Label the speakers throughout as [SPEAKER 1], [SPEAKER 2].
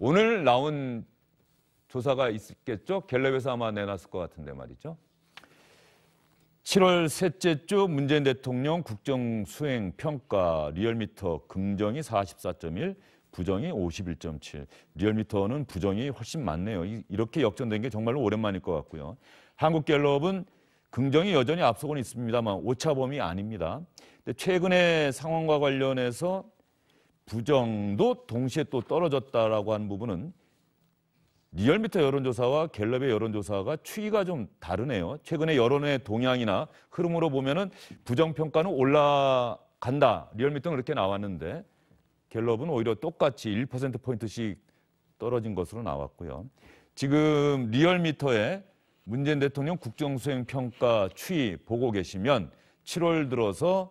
[SPEAKER 1] 오늘 나온 조사가 있겠죠? 갤럽에서 아마 내놨을 것 같은데 말이죠. 7월 셋째 주 문재인 대통령 국정 수행 평가 리얼미터 긍정이 44.1, 부정이 51.7. 리얼미터는 부정이 훨씬 많네요. 이렇게 역전된 게 정말로 오랜만일 것 같고요. 한국갤럽은 긍정이 여전히 앞서고는 있습니다만 오차범위 아닙니다. 근데 최근의 상황과 관련해서 부정도 동시에 또 떨어졌다라고 하는 부분은 리얼미터 여론조사와 갤럽의 여론조사가 추이가 좀 다르네요. 최근에 여론의 동향이나 흐름으로 보면은 부정평가는 올라간다. 리얼미터는 그렇게 나왔는데 갤럽은 오히려 똑같이 1%포인트씩 떨어진 것으로 나왔고요. 지금 리얼미터에 문재인 대통령 국정수행평가 추이 보고 계시면 7월 들어서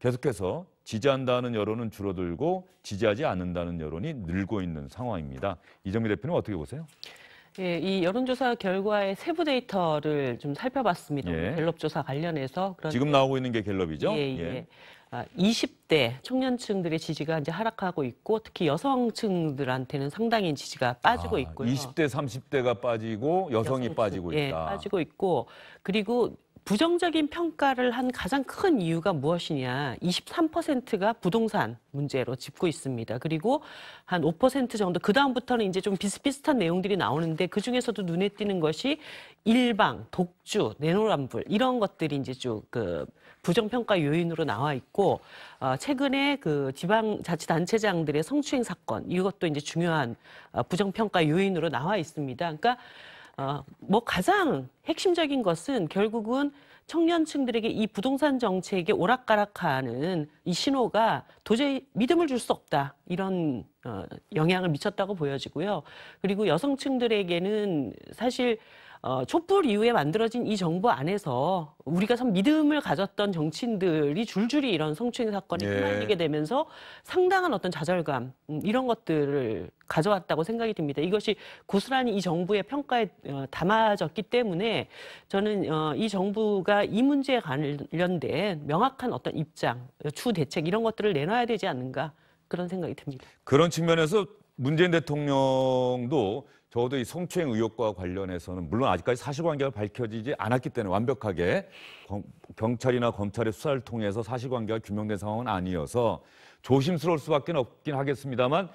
[SPEAKER 1] 계속해서 지지한다는 여론은 줄어들고 지지하지 않는다는 여론이 늘고 있는 상황입니다. 이정미 대표는 어떻게 보세요?
[SPEAKER 2] 예, 이 여론조사 결과의 세부 데이터를 좀 살펴봤습니다. 예. 갤럽 조사 관련해서 지금 나오고 있는
[SPEAKER 1] 게 갤럽이죠? 예, 예. 예.
[SPEAKER 2] 20대 아, 청년층들의 지지가 이제 하락하고 있고 특히 여성층들한테는 상당히 지지가 빠지고 아, 있고요. 20대,
[SPEAKER 1] 30대가 빠지고 여성이 여성층, 빠지고 예,
[SPEAKER 2] 있다. 예, 빠지고 있고 그리고 부정적인 평가를 한 가장 큰 이유가 무엇이냐. 23%가 부동산 문제로 짚고 있습니다. 그리고 한 5% 정도, 그다음부터는 이제 좀 비슷비슷한 내용들이 나오는데 그중에서도 눈에 띄는 것이 일방, 독주, 내노란불, 이런 것들이 이제 쭉그 부정평가 요인으로 나와 있고, 어, 최근에 그 지방자치단체장들의 성추행 사건, 이것도 이제 중요한 어, 부정평가 요인으로 나와 있습니다. 그러니까 어, 뭐 가장 핵심적인 것은 결국은 청년층들에게 이 부동산 정책의 오락가락하는 이 신호가 도저히 믿음을 줄 수 없다 이런 어, 영향을 미쳤다고 보여지고요. 그리고 여성층들에게는 사실 어, 촛불 이후에 만들어진 이 정부 안에서 우리가 참 믿음을 가졌던 정치인들이 줄줄이 이런 성추행 사건이 네. 휘말리게 예. 되면서 상당한 어떤 좌절감 음, 이런 것들을 가져왔다고 생각이 듭니다. 이것이 고스란히 이 정부의 평가에 어, 담아졌기 때문에 저는 어, 이 정부가 이 문제에 관련된 명확한 어떤 입장, 추 대책 이런 것들을 내놔야 되지 않는가 그런 생각이 듭니다.
[SPEAKER 1] 그런 측면에서 문재인 대통령도 적도이 성추행 의혹과 관련해서는 물론 아직까지 사실관계가 밝혀지지 않았기 때문에 완벽하게 경찰이나 검찰의 수사를 통해서 사실관계가 규명된 상황은 아니어서 조심스러울 수밖에 없긴 하겠습니다만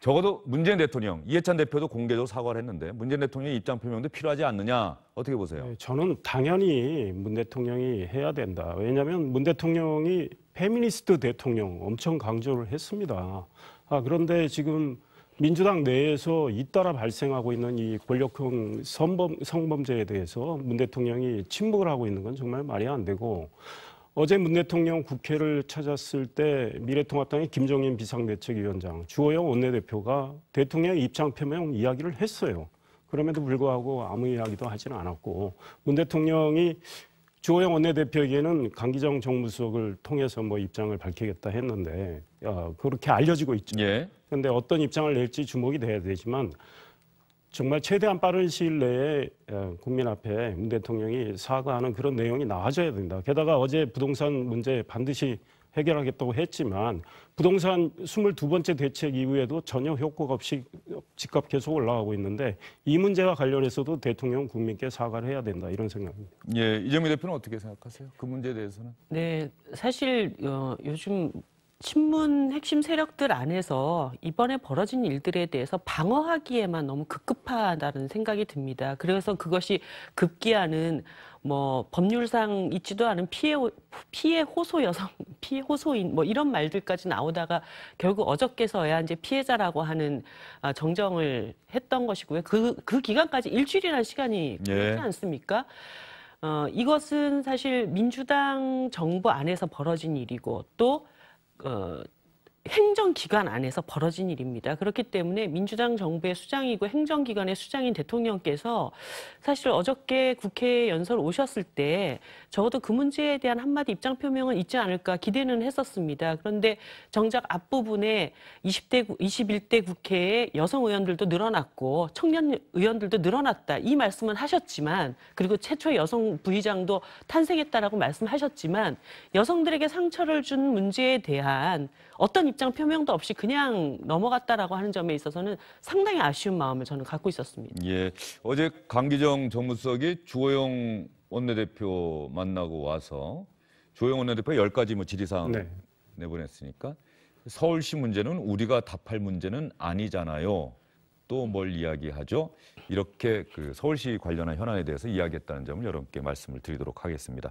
[SPEAKER 1] 적어도 문재인 대통령, 이해찬 대표도 공개적으로 사과를 했는데 문재인 대통령의 입장 표명도 필요하지 않느냐
[SPEAKER 3] 어떻게 보세요? 네, 저는 당연히 문 대통령이 해야 된다. 왜냐하면 문 대통령이 페미니스트 대통령 엄청 강조를 했습니다. 아, 그런데 지금 민주당 내에서 잇따라 발생하고 있는 이 권력형 성범, 성범죄에 대해서 문 대통령이 침묵을 하고 있는 건 정말 말이 안 되고 어제 문 대통령 국회를 찾았을 때 미래통합당의 김종인 비상대책위원장, 주호영 원내대표가 대통령의 입장 표명 이야기를 했어요. 그럼에도 불구하고 아무 이야기도 하지는 않았고 문 대통령이 주호영 원내대표에게는 강기정 정무수석을 통해서 뭐 입장을 밝히겠다 했는데 어, 그렇게 알려지고 있죠. 예. 그런데 예. 어떤 입장을 낼지 주목이 돼야 되지만 정말 최대한 빠른 시일 내에 어, 국민 앞에 문 대통령이 사과하는 그런 내용이 나와줘야 된다. 게다가 어제 부동산 문제 반드시 해결하겠다고 했지만 부동산 22번째 대책 이후에도 전혀 효과가 없이 집값 계속 올라가고 있는데 이 문제와 관련해서도 대통령 국민께 사과를 해야 된다 이런 생각입니다.
[SPEAKER 1] 예, 이정미 대표는 어떻게 생각하세요? 그 문제에 대해서는?
[SPEAKER 2] 네, 사실 어, 요즘 친문 핵심 세력들 안에서 이번에 벌어진 일들에 대해서 방어하기에만 너무 급급하다는 생각이 듭니다. 그래서 그것이 급기야는 뭐 법률상 있지도 않은 피해 피해 호소 여성, 피해 호소인 뭐 이런 말들까지 나오다가 결국 어저께서야 이제 피해자라고 하는 아, 정정을 했던 것이고요. 그그 그 기간까지 일주일이라는 시간이 예. 그렇지 않습니까? 어, 이것은 사실 민주당 정부 안에서 벌어진 일이고 또呃。 행정기관 안에서 벌어진 일입니다. 그렇기 때문에 민주당 정부의 수장이고 행정기관의 수장인 대통령께서 사실 어저께 국회 연설 오셨을 때 적어도 그 문제에 대한 한마디 입장 표명은 있지 않을까 기대는 했었습니다. 그런데 정작 앞부분에 20대, 21대 국회에 여성 의원들도 늘어났고 청년 의원들도 늘어났다 이 말씀은 하셨지만 그리고 최초 여성 부의장도 탄생했다라고 말씀하셨지만 여성들에게 상처를 준 문제에 대한 어떤 입장 입장 표명도 없이 그냥 넘어갔다라고 하는 점에 있어서는 상당히 아쉬운 마음을 저는 갖고 있었습니다.
[SPEAKER 1] 예, 어제 강기정 정무수석이 주호영 원내대표 만나고 와서 조영 원내대표 1가지뭐 질의사항 네. 내보냈으니까 서울시 문제는 우리가 답할 문제는 아니잖아요. 또 뭘 이야기하죠? 이렇게 그 서울시 관련한 현안에 대해서 이야기했다는 점을 여러분께 말씀을 드리도록 하겠습니다.